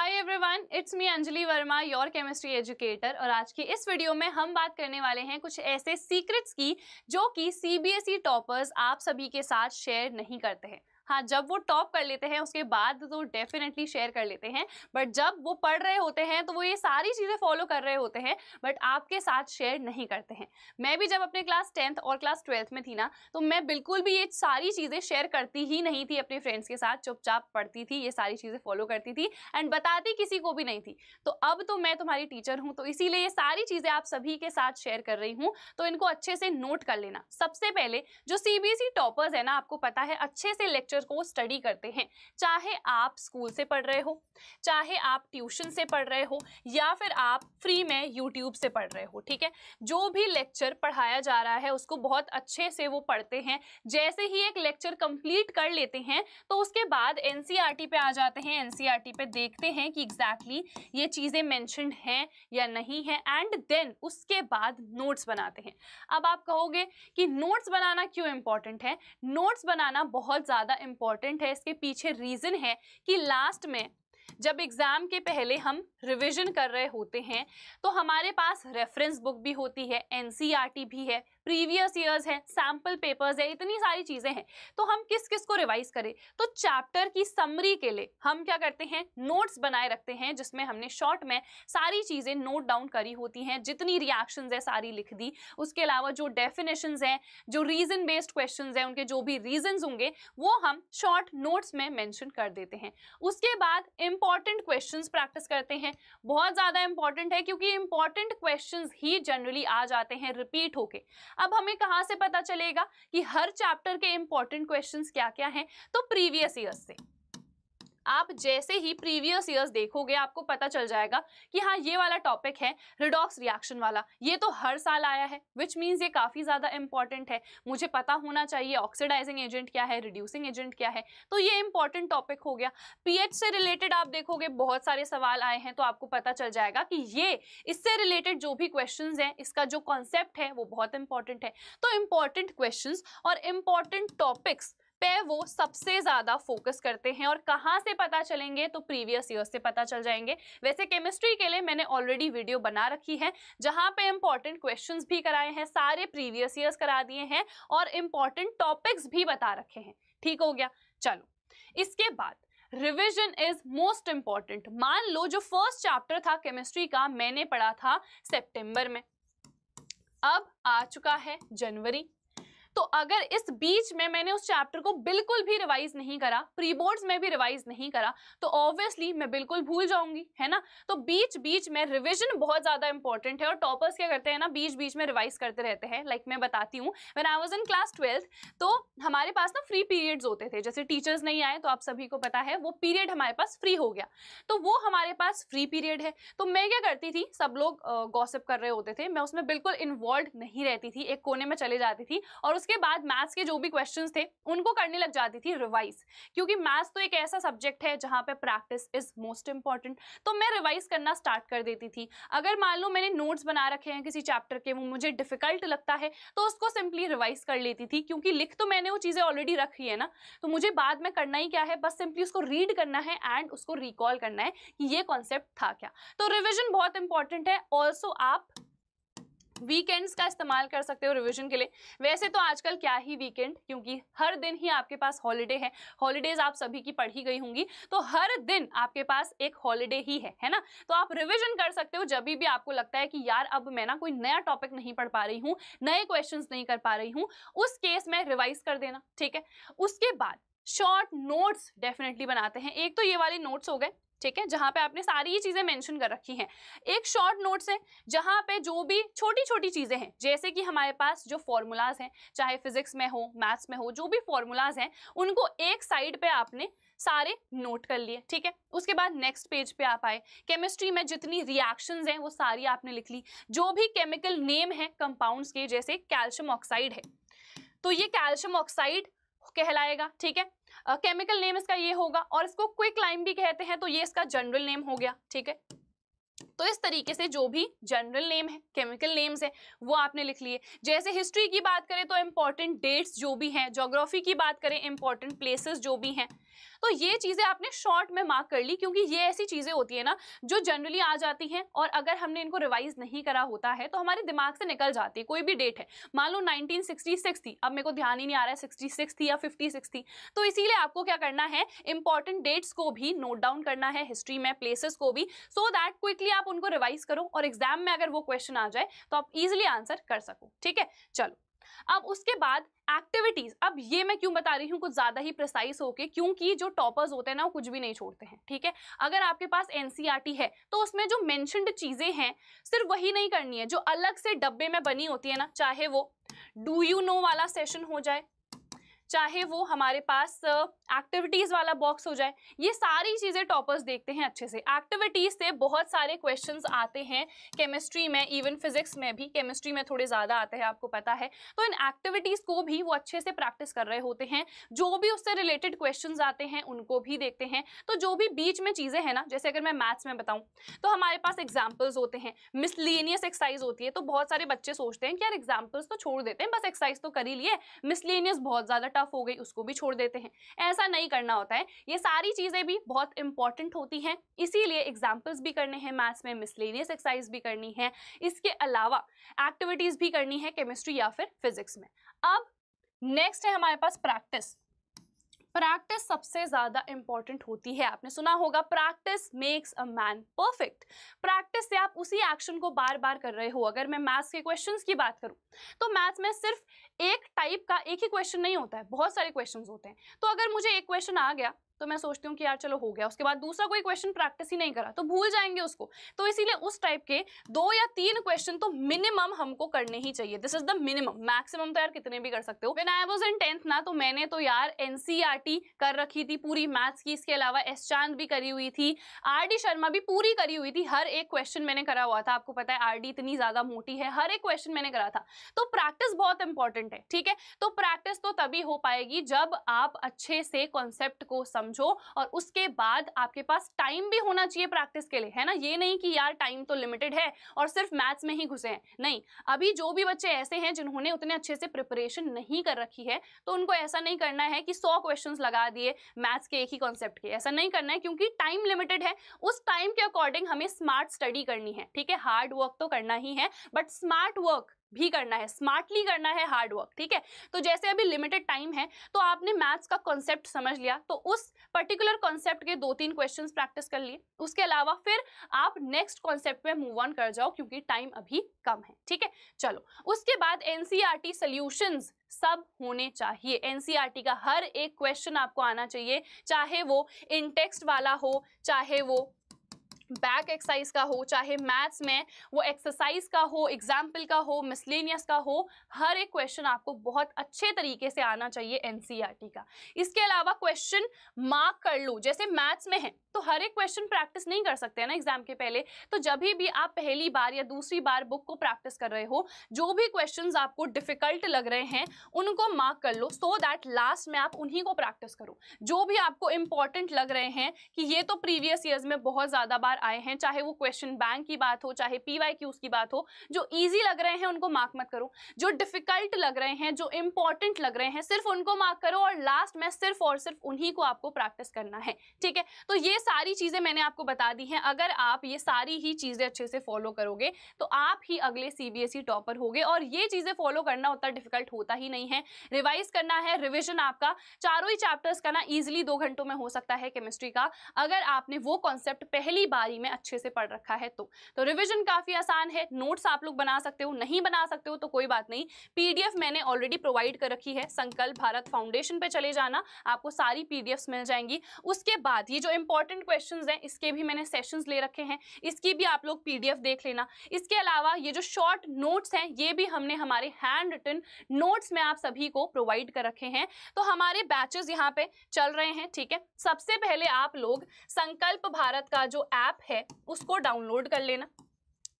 hi everyone it's me Anjali Verma your chemistry educator और आज की इस वीडियो में हम बात करने वाले हैं कुछ ऐसे सीक्रेट्स की जो कि सीबीएसई टॉपर्स e आप सभी के साथ शेयर नहीं करते हैं हाँ जब वो टॉप कर लेते हैं उसके बाद तो डेफिनेटली शेयर कर लेते हैं बट जब वो पढ़ रहे होते हैं तो वो ये सारी चीज़ें फॉलो कर रहे होते हैं बट आपके साथ शेयर नहीं करते हैं मैं भी जब अपने क्लास टेंथ और क्लास ट्वेल्थ में थी ना तो मैं बिल्कुल भी ये सारी चीज़ें शेयर करती ही नहीं थी अपने फ्रेंड्स के साथ चुपचाप पढ़ती थी ये सारी चीज़ें फॉलो करती थी एंड बताती किसी को भी नहीं थी तो अब तो मैं तुम्हारी टीचर हूँ तो इसीलिए ये सारी चीज़ें आप सभी के साथ शेयर कर रही हूँ तो इनको अच्छे से नोट कर लेना सबसे पहले जो ई टॉपर्स है ना आपको पता है अच्छे से लेक्चर लेक्चर को स्टडी करते हैं चाहे आप स्कूल से पढ़ रहे हो चाहे आप ट्यूशन से पढ़ रहे हो या फिर आप फ्री में यूट्यूब से पढ़ रहे हो ठीक है जो भी लेक्चर पढ़ाया जा रहा है उसको बहुत अच्छे से वो पढ़ते हैं जैसे ही एक लेक्चर कंप्लीट कर लेते हैं तो उसके बाद एन e पे आ जाते हैं एन e पे देखते हैं कि एग्जैक्टली exactly ये चीज़ें मैंशन हैं या नहीं है एंड देन उसके बाद नोट्स बनाते हैं अब आप कहोगे कि नोट्स बनाना क्यों इंपॉर्टेंट है नोट्स बनाना बहुत ज़्यादा इम्पॉर्टेंट है इसके पीछे रीज़न है कि लास्ट में जब एग्ज़ाम के पहले हम रिवीजन कर रहे होते हैं तो हमारे पास रेफरेंस बुक भी होती है एनसीईआरटी e भी है प्रीवियस ईयर्स है सैम्पल पेपर्स है इतनी सारी चीज़ें हैं तो हम किस किस को रिवाइज करें तो चैप्टर की समरी के लिए हम क्या करते हैं नोट्स बनाए रखते हैं जिसमें हमने शॉर्ट में सारी चीज़ें नोट डाउन करी होती हैं जितनी रिएक्शन है सारी लिख दी उसके अलावा जो डेफिनेशन है जो रीज़न बेस्ड क्वेश्चन है उनके जो भी रीजन होंगे वो हम शॉर्ट नोट्स में मैंशन कर देते हैं उसके बाद इंपॉर्टेंट क्वेश्चन प्रैक्टिस करते हैं बहुत ज़्यादा इंपॉर्टेंट है क्योंकि इंपॉर्टेंट क्वेश्चन ही जनरली आ जाते हैं रिपीट होके अब हमें कहाँ से पता चलेगा कि हर चैप्टर के इंपॉर्टेंट क्वेश्चन क्या क्या हैं तो प्रीवियस ईयर से आप जैसे ही प्रीवियस ईयर्स देखोगे आपको पता चल जाएगा कि हाँ ये वाला टॉपिक है रिडॉक्स रिएक्शन वाला ये तो हर साल आया है विच मीन्स ये काफ़ी ज़्यादा इंपॉर्टेंट है मुझे पता होना चाहिए ऑक्सीडाइजिंग एजेंट क्या है रिड्यूसिंग एजेंट क्या है तो ये इंपॉर्टेंट टॉपिक हो गया पी से रिलेटेड आप देखोगे बहुत सारे सवाल आए हैं तो आपको पता चल जाएगा कि ये इससे रिलेटेड जो भी क्वेश्चन हैं इसका जो कॉन्सेप्ट है वो बहुत इंपॉर्टेंट है तो इंपॉर्टेंट क्वेश्चन और इंपॉर्टेंट टॉपिक्स पे वो सबसे ज़्यादा फोकस करते हैं और कहाँ से पता चलेंगे तो प्रीवियस ईयर से पता चल जाएंगे वैसे केमिस्ट्री के लिए मैंने ऑलरेडी वीडियो बना रखी है जहाँ पे इंपॉर्टेंट क्वेश्चंस भी कराए हैं सारे प्रीवियस ईयर्स करा दिए हैं और इम्पॉर्टेंट टॉपिक्स भी बता रखे हैं ठीक हो गया चलो इसके बाद रिविजन इज मोस्ट इम्पॉर्टेंट मान लो जो फर्स्ट चैप्टर था केमिस्ट्री का मैंने पढ़ा था सेप्टेम्बर में अब आ चुका है जनवरी तो अगर इस बीच में मैंने उस चैप्टर को बिल्कुल भी रिवाइज नहीं करा प्री बोर्ड्स में भी रिवाइज नहीं करा तो ऑब्वियसली मैं बिल्कुल भूल जाऊंगी है ना तो बीच बीच में रिविजन बहुत ज़्यादा इंपॉर्टेंट है और टॉपर्स क्या करते हैं ना बीच बीच में रिवाइज करते रहते हैं लाइक like मैं बताती हूँ when I was in class twelfth तो हमारे पास ना फ्री पीरियड्स होते थे जैसे टीचर्स नहीं आए तो आप सभी को पता है वो पीरियड हमारे पास फ्री हो गया तो वो हमारे पास फ्री पीरियड है तो मैं क्या करती थी सब लोग गॉसिप कर रहे होते थे मैं उसमें बिल्कुल इन्वॉल्व नहीं रहती थी एक कोने में चले जाती थी और उसके उसके बाद मैथ्स के जो भी क्वेश्चन थे उनको करने लग जाती थी रिवाइज क्योंकि मैथ्स तो एक ऐसा सब्जेक्ट है जहाँ पे प्रैक्टिस इज मोस्ट इंपॉर्टेंट तो मैं रिवाइज करना स्टार्ट कर देती थी अगर मान लो मैंने नोट्स बना रखे हैं किसी चैप्टर के वो मुझे डिफिकल्ट लगता है तो उसको सिंपली रिवाइज कर लेती थी क्योंकि लिख तो मैंने वो चीज़ें ऑलरेडी रखी है ना तो मुझे बाद में करना ही क्या है बस सिंपली उसको रीड करना है एंड उसको रिकॉल करना है कि ये कॉन्सेप्ट था क्या तो रिविजन बहुत इंपॉर्टेंट है ऑल्सो आप वीकेंड्स का इस्तेमाल कर सकते हो रिविजन के लिए वैसे तो आजकल क्या ही वीकेंड क्योंकि हर दिन ही आपके पास हॉलीडे है हॉलीडेज आप सभी की पढ़ी गई होंगी तो हर दिन आपके पास एक हॉलीडे ही है है ना तो आप रिविजन कर सकते हो जब भी आपको लगता है कि यार अब मैं ना कोई नया टॉपिक नहीं पढ़ पा रही हूँ नए क्वेश्चन नहीं कर पा रही हूँ उस केस में रिवाइज कर देना ठीक है उसके बाद शॉर्ट नोट्स डेफिनेटली बनाते हैं एक तो ये वाले नोट्स हो गए ठीक है जहाँ पे आपने सारी ही चीज़ें मेंशन कर रखी हैं एक शॉर्ट नोट्स है जहाँ पे जो भी छोटी छोटी चीज़ें हैं जैसे कि हमारे पास जो फॉर्मूलाज हैं चाहे फिजिक्स में हो मैथ्स में हो जो भी फॉर्मूलाज हैं उनको एक साइड पे आपने सारे नोट कर लिए ठीक है उसके बाद नेक्स्ट पेज पे आप आए केमिस्ट्री में जितनी रिएक्शंस हैं वो सारी आपने लिख ली जो भी केमिकल नेम है कंपाउंड्स के जैसे कैल्शियम ऑक्साइड है तो ये कैल्शियम ऑक्साइड कहलाएगा ठीक है केमिकल नेम इसका ये होगा और इसको क्विक लाइम भी कहते हैं तो ये इसका जनरल नेम हो गया ठीक है तो इस तरीके से जो भी जनरल नेम है केमिकल नेम्स है वो आपने लिख लिए जैसे हिस्ट्री की बात करें तो इंपॉर्टेंट डेट्स जो भी हैं जोग्राफी की बात करें इंपॉर्टेंट प्लेसेस जो भी हैं तो ये चीज़ें आपने शॉर्ट में मार्क कर ली क्योंकि ये ऐसी चीज़ें होती है ना जो जनरली आ जाती हैं और अगर हमने इनको रिवाइज नहीं करा होता है तो हमारे दिमाग से निकल जाती है कोई भी डेट है मान लो 1966 थी अब मेरे को ध्यान ही नहीं आ रहा है 66 थी या 56 थी तो इसीलिए आपको क्या करना है इंपॉर्टेंट डेट्स को भी नोट डाउन करना है हिस्ट्री में प्लेसेस को भी सो दैट क्विकली आप उनको रिवाइज करो और एग्जाम में अगर वो क्वेश्चन आ जाए तो आप इजिली आंसर कर सको ठीक है चलो अब उसके बाद एक्टिविटीज अब ये मैं क्यों बता रही हूँ कुछ ज्यादा ही प्रिसाइस होके क्योंकि जो टॉपर्स होते हैं ना वो कुछ भी नहीं छोड़ते हैं ठीक है अगर आपके पास एनसीईआरटी e है तो उसमें जो मेंशनड चीजें हैं सिर्फ वही नहीं करनी है जो अलग से डब्बे में बनी होती है ना चाहे वो डू यू नो वाला सेशन हो जाए चाहे वो हमारे पास एक्टिविटीज़ वाला बॉक्स हो जाए ये सारी चीज़ें टॉपर्स देखते हैं अच्छे से एक्टिविटीज़ से बहुत सारे क्वेश्चन आते हैं केमिस्ट्री में इवन फिजिक्स में भी केमिस्ट्री में थोड़े ज़्यादा आते हैं आपको पता है तो इन एक्टिविटीज़ को भी वो अच्छे से प्रैक्टिस कर रहे होते हैं जो भी उससे रिलेटेड क्वेश्चन आते हैं उनको भी देखते हैं तो जो भी बीच में चीज़ें हैं ना जैसे अगर मैं मैथ्स में बताऊँ तो हमारे पास एग्जाम्पल्स होते हैं मिसलिनियस एक्सरसाइज होती है तो बहुत सारे बच्चे सोचते हैं कि यार एग्जाम्पल्स तो छोड़ देते हैं बस एक्सरसाइज तो कर ही लिए मिसलिनियस बहुत ज़्यादा टफ हो गई उसको भी छोड़ देते हैं ऐसा नहीं करना होता है ये सारी चीज़ें भी बहुत इंपॉर्टेंट होती हैं इसीलिए एग्जाम्पल्स भी करने हैं मैथ्स में मिसलेनियस एक्सरसाइज भी करनी है इसके अलावा एक्टिविटीज़ भी करनी है केमिस्ट्री या फिर फिजिक्स में अब नेक्स्ट है हमारे पास प्रैक्टिस प्रैक्टिस सबसे ज़्यादा इंपॉर्टेंट होती है आपने सुना होगा practice makes a man perfect practice से आप उसी एक्शन को बार बार कर रहे हो अगर मैं मैथ्स के क्वेश्चंस की बात करूं तो मैथ्स में सिर्फ एक टाइप का एक ही क्वेश्चन नहीं होता है बहुत सारे क्वेश्चन होते हैं तो अगर मुझे एक क्वेश्चन आ गया तो मैं सोचती हूँ कि यार चलो हो गया उसके बाद दूसरा कोई क्वेश्चन प्रैक्टिस ही नहीं करा तो भूल जाएंगे उसको तो इसीलिए उस टाइप के दो या तीन क्वेश्चन तो मिनिमम हमको करने ही चाहिए this is the minimum maximum तो यार कितने भी कर सकते हो when I was in tenth ना तो मैंने तो यार एन e कर रखी थी पूरी मैथ्स की इसके अलावा एस चांद भी करी हुई थी आर डी शर्मा भी पूरी करी हुई थी हर एक क्वेश्चन मैंने करा हुआ था आपको पता है आर डी इतनी ज्यादा मोटी है हर एक क्वेश्चन मैंने करा था तो प्रैक्टिस बहुत इंपॉर्टेंट इंपॉर्टेंट है ठीक है तो प्रैक्टिस तो तभी हो पाएगी जब आप अच्छे से कॉन्सेप्ट को समझो और उसके बाद आपके पास टाइम भी होना चाहिए प्रैक्टिस के लिए है ना ये नहीं कि यार टाइम तो लिमिटेड है और सिर्फ मैथ्स में ही घुसे हैं नहीं अभी जो भी बच्चे ऐसे हैं जिन्होंने उतने अच्छे से प्रिपरेशन नहीं कर रखी है तो उनको ऐसा नहीं करना है कि सौ क्वेश्चन लगा दिए मैथ्स के एक ही कॉन्सेप्ट के ऐसा नहीं करना है क्योंकि टाइम लिमिटेड है उस टाइम के अकॉर्डिंग हमें स्मार्ट स्टडी करनी है ठीक है हार्ड वर्क तो करना ही है बट स्मार्ट वर्क भी करना है स्मार्टली करना है हार्ड वर्क ठीक है तो जैसे अभी लिमिटेड टाइम है तो आपने मैथ्स का कॉन्सेप्ट समझ लिया तो उस पर्टिकुलर कॉन्सेप्ट के दो तीन क्वेश्चन प्रैक्टिस कर लिए उसके अलावा फिर आप नेक्स्ट कॉन्सेप्ट में मूव ऑन कर जाओ क्योंकि टाइम अभी कम है ठीक है चलो उसके बाद एनसीआर सॉल्यूशंस e सब होने चाहिए एनसीईआरटी e का हर एक क्वेश्चन आपको आना चाहिए चाहे वो इनटेक्स्ट वाला हो चाहे वो बैक एक्सरसाइज का हो चाहे मैथ्स में वो एक्सरसाइज का हो एग्जाम्पल का हो मिसलेनियस का हो हर एक क्वेश्चन आपको बहुत अच्छे तरीके से आना चाहिए एनसीईआरटी e का इसके अलावा क्वेश्चन मार्क कर लो जैसे मैथ्स में है तो हर एक क्वेश्चन प्रैक्टिस नहीं कर सकते ना एग्जाम के पहले तो जब भी आप पहली बार या दूसरी बार बुक को प्रैक्टिस कर रहे हो जो भी क्वेश्चन आपको डिफिकल्ट लग रहे हैं उनको मार्क कर लो सो दैट लास्ट में आप उन्हीं को प्रैक्टिस करो जो भी आपको इंपॉर्टेंट लग रहे हैं कि ये तो प्रीवियस ईयर्स में बहुत ज़्यादा बार आए हैं चाहे वो क्वेश्चन बैंक की बात हो चाहे पी वाई की बात हो जो ईजी लग रहे हैं उनको मार्क मत करो जो डिफिकल्ट लग रहे हैं जो इंपॉर्टेंट लग रहे हैं सिर्फ उनको मार्क करो और लास्ट में सिर्फ और सिर्फ उन्हीं को आपको प्रैक्टिस करना है ठीक है तो ये सारी चीज़ें मैंने आपको बता दी हैं अगर आप ये सारी ही चीज़ें अच्छे से फॉलो करोगे तो आप ही अगले सीबीएसई टॉपर e होगे और ये चीज़ें फॉलो करना उतना डिफिकल्ट होता ही नहीं है रिवाइज करना है रिविजन आपका चारों ही चैप्टर्स का ना ईजिली दो घंटों में हो सकता है केमिस्ट्री का अगर आपने वो कॉन्सेप्ट पहली बार तैयारी में अच्छे से पढ़ रखा है तो तो रिवीजन काफ़ी आसान है नोट्स आप लोग बना सकते हो नहीं बना सकते हो तो कोई बात नहीं पीडीएफ मैंने ऑलरेडी प्रोवाइड कर रखी है संकल्प भारत फाउंडेशन पे चले जाना आपको सारी पीडीएफ मिल जाएंगी उसके बाद ये जो इंपॉर्टेंट क्वेश्चन है इसके भी मैंने सेशन ले रखे हैं इसकी भी आप लोग पीडीएफ देख लेना इसके अलावा ये जो शॉर्ट नोट्स हैं ये भी हमने हमारे हैंड रिटन नोट्स में आप सभी को प्रोवाइड कर रखे हैं तो हमारे बैचेस यहाँ पे चल रहे हैं ठीक है सबसे पहले आप लोग संकल्प भारत का जो ऐप है उसको डाउनलोड कर लेना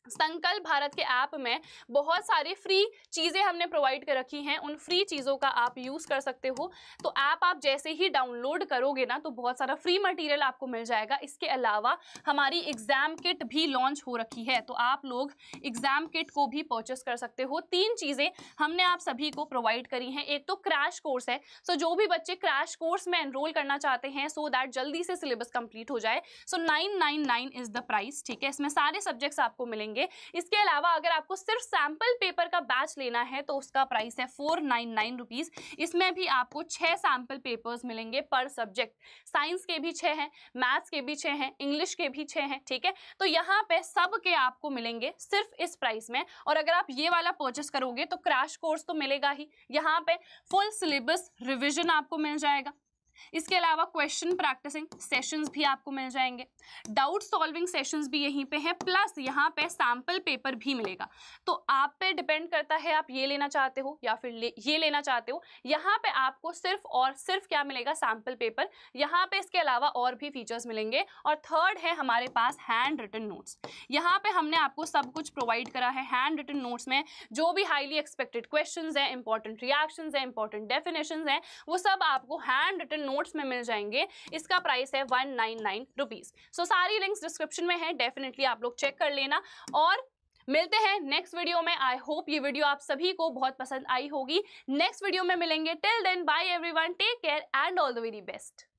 संकल्प भारत के ऐप में बहुत सारी फ्री चीज़ें हमने प्रोवाइड कर रखी हैं उन फ्री चीज़ों का आप यूज़ कर सकते हो तो ऐप आप जैसे ही डाउनलोड करोगे ना तो बहुत सारा फ्री मटेरियल आपको मिल जाएगा इसके अलावा हमारी एग्ज़ाम किट भी लॉन्च हो रखी है तो आप लोग एग्ज़ाम किट को भी परचेस कर सकते हो तीन चीज़ें हमने आप सभी को प्रोवाइड करी हैं एक तो क्रैश कोर्स है सो जो भी बच्चे क्रैश कोर्स में एनरोल करना चाहते हैं सो दैट जल्दी से सिलेबस कम्प्लीट हो जाए so nine is the price ठीक है इसमें सारे सब्जेक्ट्स आपको मिलेंगे करेंगे इसके अलावा अगर आपको सिर्फ सैंपल पेपर का बैच लेना है तो उसका प्राइस है फोर नाइन नाइन रुपीज़ इसमें भी आपको छह सैंपल पेपर्स मिलेंगे पर सब्जेक्ट साइंस के भी छह हैं मैथ्स के भी छह हैं इंग्लिश के भी छह हैं ठीक है तो यहाँ पे सब के आपको मिलेंगे सिर्फ इस प्राइस में और अगर आप ये वाला परचेस करोगे तो क्रैश कोर्स तो मिलेगा ही यहाँ पे फुल सिलेबस रिविजन आपको मिल जाएगा इसके अलावा क्वेश्चन प्रैक्टिसिंग सेशंस भी आपको मिल जाएंगे डाउट सॉल्विंग सेशंस भी यहीं पे हैं प्लस यहाँ पे सैम्पल पेपर भी मिलेगा तो आप पे डिपेंड करता है आप ये लेना चाहते हो या फिर ले, ये लेना चाहते हो यहाँ पे आपको सिर्फ और सिर्फ क्या मिलेगा सैम्पल पेपर यहाँ पे इसके अलावा और भी फीचर्स मिलेंगे और थर्ड है हमारे पास हैंड रिटन नोट्स यहाँ पे हमने आपको सब कुछ प्रोवाइड करा है हैंड रिटन नोट्स में जो भी हाईली एक्सपेक्टेड क्वेश्चन है इंपॉर्टेंट रिएक्शन है इंपॉर्टेंट डेफिनेशन है वो सब आपको हैंड रिटन नोट्स में मिल जाएंगे इसका प्राइस है one nine nine rupees so सारी लिंक्स डिस्क्रिप्शन में है डेफिनेटली आप लोग चेक कर लेना और मिलते हैं नेक्स्ट वीडियो में आई होप ये वीडियो आप सभी को बहुत पसंद आई होगी नेक्स्ट वीडियो में मिलेंगे till then bye everyone take care and all the very best